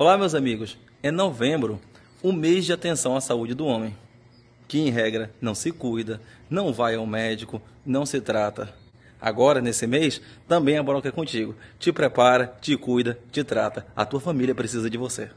Olá, meus amigos. É novembro, o mês de atenção à saúde do homem, que em regra não se cuida, não vai ao médico, não se trata. Agora, nesse mês, também a broca é contigo. Te prepara, te cuida, te trata. A tua família precisa de você.